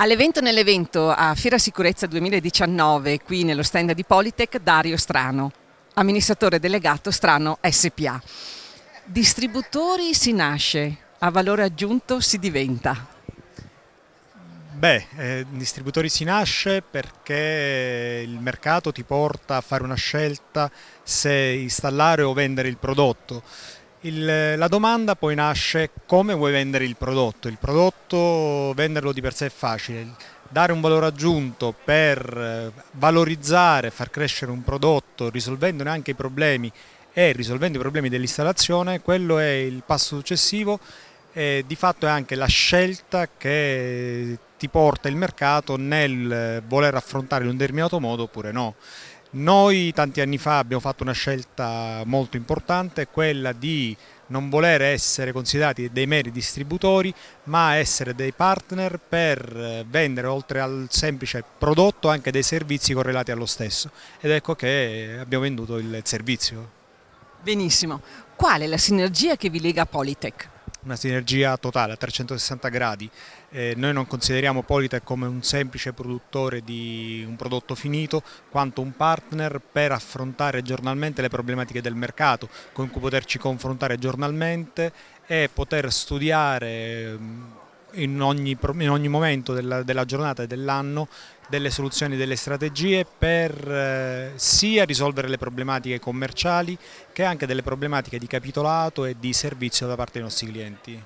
All'evento nell'evento a Fiera Sicurezza 2019 qui nello stand di Politec Dario Strano, amministratore delegato Strano SPA. Distributori si nasce, a valore aggiunto si diventa. Beh, eh, distributori si nasce perché il mercato ti porta a fare una scelta se installare o vendere il prodotto. Il, la domanda poi nasce come vuoi vendere il prodotto. Il prodotto venderlo di per sé è facile, dare un valore aggiunto per eh, valorizzare, far crescere un prodotto risolvendone anche i problemi e risolvendo i problemi dell'installazione, quello è il passo successivo e di fatto è anche la scelta che ti porta il mercato nel voler affrontare in un determinato modo oppure no. Noi tanti anni fa abbiamo fatto una scelta molto importante, quella di non voler essere considerati dei meri distributori, ma essere dei partner per vendere oltre al semplice prodotto anche dei servizi correlati allo stesso. Ed ecco che abbiamo venduto il servizio. Benissimo. Qual è la sinergia che vi lega a Politech? una sinergia totale a 360 gradi. Eh, noi non consideriamo Politec come un semplice produttore di un prodotto finito, quanto un partner per affrontare giornalmente le problematiche del mercato, con cui poterci confrontare giornalmente e poter studiare ehm, in ogni, in ogni momento della, della giornata e dell'anno delle soluzioni, e delle strategie per eh, sia risolvere le problematiche commerciali che anche delle problematiche di capitolato e di servizio da parte dei nostri clienti.